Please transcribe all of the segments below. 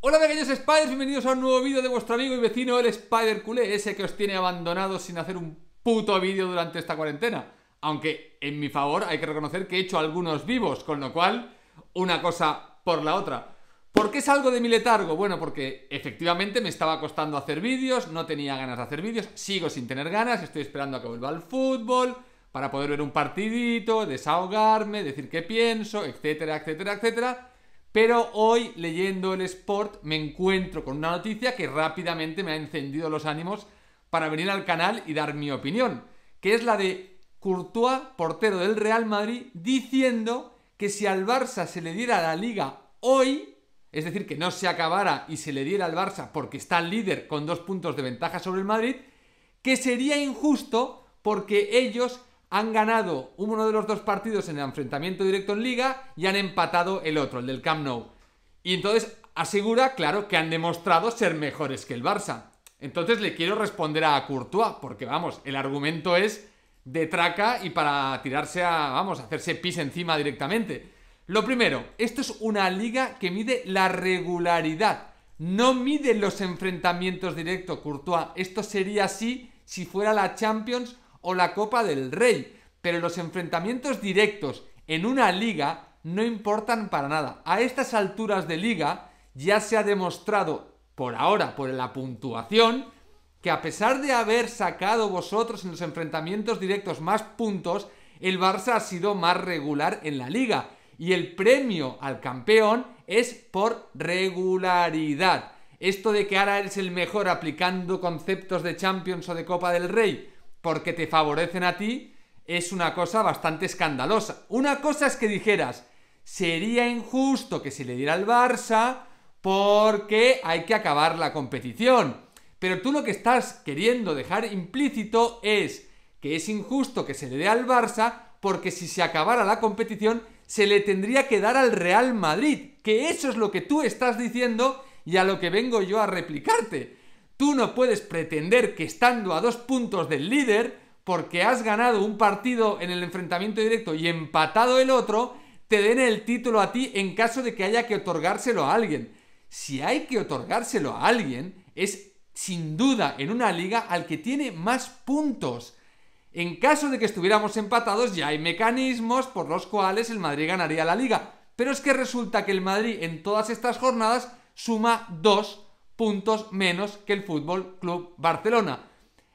Hola pequeños spiders, bienvenidos a un nuevo vídeo de vuestro amigo y vecino el Spider Culé, ese que os tiene abandonado sin hacer un puto vídeo durante esta cuarentena. Aunque, en mi favor, hay que reconocer que he hecho algunos vivos, con lo cual, una cosa por la otra. ¿Por qué salgo de mi letargo? Bueno, porque efectivamente me estaba costando hacer vídeos, no tenía ganas de hacer vídeos, sigo sin tener ganas, estoy esperando a que vuelva al fútbol, para poder ver un partidito, desahogarme, decir qué pienso, etcétera, etcétera, etcétera. Pero hoy, leyendo el Sport, me encuentro con una noticia que rápidamente me ha encendido los ánimos para venir al canal y dar mi opinión, que es la de Courtois, portero del Real Madrid, diciendo que si al Barça se le diera la liga hoy, es decir, que no se acabara y se le diera al Barça porque está el líder con dos puntos de ventaja sobre el Madrid, que sería injusto porque ellos han ganado uno de los dos partidos en el enfrentamiento directo en liga y han empatado el otro, el del Camp Nou. Y entonces asegura, claro, que han demostrado ser mejores que el Barça. Entonces le quiero responder a Courtois, porque vamos, el argumento es de traca y para tirarse a, vamos, hacerse pis encima directamente. Lo primero, esto es una liga que mide la regularidad, no mide los enfrentamientos directos, Courtois. Esto sería así si fuera la Champions o la Copa del Rey, pero los enfrentamientos directos en una liga no importan para nada. A estas alturas de liga ya se ha demostrado, por ahora, por la puntuación, que a pesar de haber sacado vosotros en los enfrentamientos directos más puntos, el Barça ha sido más regular en la liga. Y el premio al campeón es por regularidad. Esto de que ahora eres el mejor aplicando conceptos de Champions o de Copa del Rey, porque te favorecen a ti es una cosa bastante escandalosa. Una cosa es que dijeras, sería injusto que se le diera al Barça porque hay que acabar la competición. Pero tú lo que estás queriendo dejar implícito es que es injusto que se le dé al Barça porque si se acabara la competición se le tendría que dar al Real Madrid, que eso es lo que tú estás diciendo y a lo que vengo yo a replicarte. Tú no puedes pretender que estando a dos puntos del líder, porque has ganado un partido en el enfrentamiento directo y empatado el otro, te den el título a ti en caso de que haya que otorgárselo a alguien. Si hay que otorgárselo a alguien, es sin duda en una liga al que tiene más puntos. En caso de que estuviéramos empatados, ya hay mecanismos por los cuales el Madrid ganaría la liga. Pero es que resulta que el Madrid en todas estas jornadas suma dos puntos menos que el Fútbol Club Barcelona.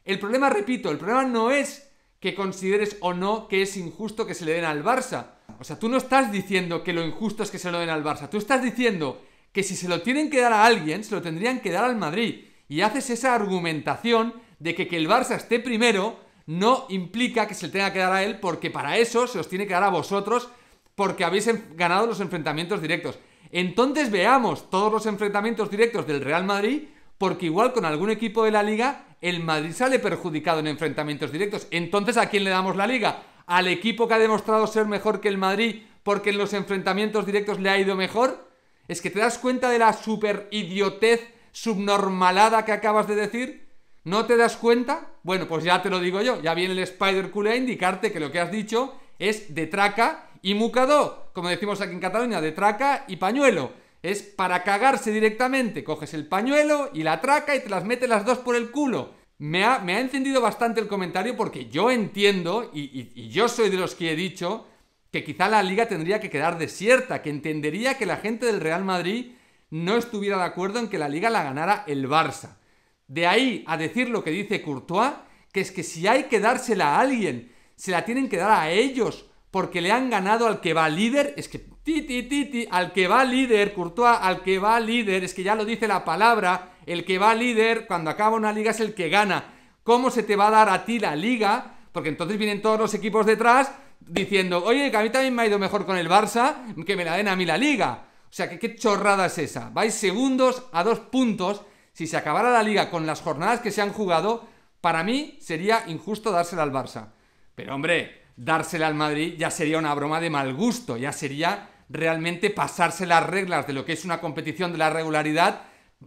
El problema, repito, el problema no es que consideres o no que es injusto que se le den al Barça. O sea, tú no estás diciendo que lo injusto es que se lo den al Barça. Tú estás diciendo que si se lo tienen que dar a alguien, se lo tendrían que dar al Madrid. Y haces esa argumentación de que que el Barça esté primero no implica que se le tenga que dar a él porque para eso se os tiene que dar a vosotros porque habéis ganado los enfrentamientos directos. Entonces veamos todos los enfrentamientos directos del Real Madrid, porque igual con algún equipo de la liga, el Madrid sale perjudicado en enfrentamientos directos. Entonces, ¿a quién le damos la liga? ¿Al equipo que ha demostrado ser mejor que el Madrid porque en los enfrentamientos directos le ha ido mejor? ¿Es que te das cuenta de la super idiotez subnormalada que acabas de decir? ¿No te das cuenta? Bueno, pues ya te lo digo yo. Ya viene el Spider-Cool a indicarte que lo que has dicho es de traca y mucado, como decimos aquí en Cataluña, de traca y pañuelo. Es para cagarse directamente. Coges el pañuelo y la traca y te las metes las dos por el culo. Me ha, encendido bastante el comentario porque yo entiendo, y, y yo soy de los que he dicho, que quizá la liga tendría que quedar desierta, que entendería que la gente del Real Madrid no estuviera de acuerdo en que la liga la ganara el Barça. De ahí a decir lo que dice Courtois, que es que si hay que dársela a alguien, se la tienen que dar a ellos, porque le han ganado al que va líder. Es que ti, ti, al que va líder, Courtois, al que va líder, es que ya lo dice la palabra, el que va líder cuando acaba una liga es el que gana. ¿Cómo se te va a dar a ti la liga? Porque entonces vienen todos los equipos detrás diciendo, oye, que a mí también me ha ido mejor con el Barça, que me la den a mí la liga. O sea, que qué chorrada es esa. Vais segundos a dos puntos. Si se acabara la liga con las jornadas que se han jugado, para mí sería injusto dársela al Barça. Pero hombre, dársela al Madrid ya sería una broma de mal gusto, ya sería realmente pasarse las reglas de lo que es una competición de la regularidad,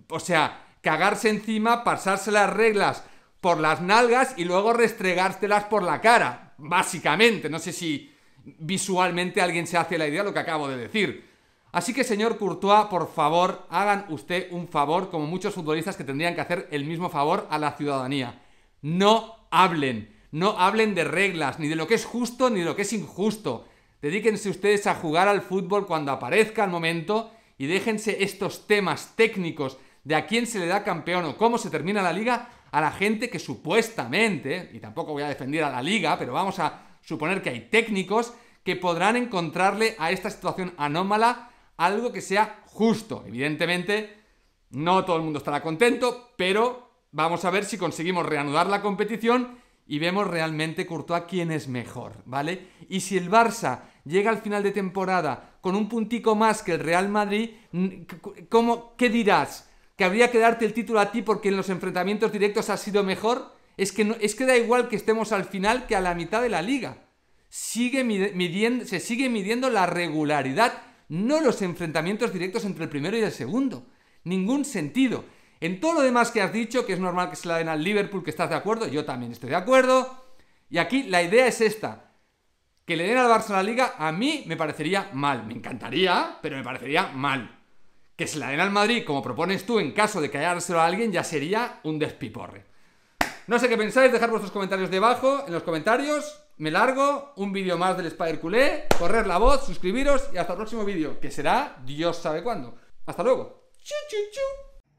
o sea, cagarse encima, pasarse las reglas por las nalgas y luego restregárselas por la cara, básicamente, no sé si visualmente alguien se hace la idea de lo que acabo de decir. Así que, señor Courtois, por favor, hagan usted un favor, como muchos futbolistas que tendrían que hacer el mismo favor a la ciudadanía. No hablen. No hablen de reglas, ni de lo que es justo, ni de lo que es injusto. Dedíquense ustedes a jugar al fútbol cuando aparezca el momento y déjense estos temas técnicos de a quién se le da campeón o cómo se termina la liga a la gente que supuestamente, y tampoco voy a defender a la liga, pero vamos a suponer que hay técnicos que podrán encontrarle a esta situación anómala algo que sea justo. Evidentemente, no todo el mundo estará contento, pero vamos a ver si conseguimos reanudar la competición y vemos realmente Courtois quién es mejor, ¿vale? Y si el Barça llega al final de temporada con un puntico más que el Real Madrid, ¿qué dirás? ¿Que habría que darte el título a ti porque en los enfrentamientos directos has sido mejor? Es que, es que da igual que estemos al final que a la mitad de la liga. Sigue se sigue midiendo la regularidad, no los enfrentamientos directos entre el primero y el segundo. Ningún sentido. En todo lo demás que has dicho, que es normal que se la den al Liverpool, que estás de acuerdo, yo también estoy de acuerdo. Y aquí la idea es esta. Que le den al Barça la liga, a mí me parecería mal. Me encantaría, pero me parecería mal. Que se la den al Madrid, como propones tú, en caso de callárselo a alguien, ya sería un despiporre. No sé qué pensáis, dejad vuestros comentarios debajo, en los comentarios. Me largo, un vídeo más del Spider Culé, correr la voz, suscribiros y hasta el próximo vídeo, que será Dios sabe cuándo. Hasta luego.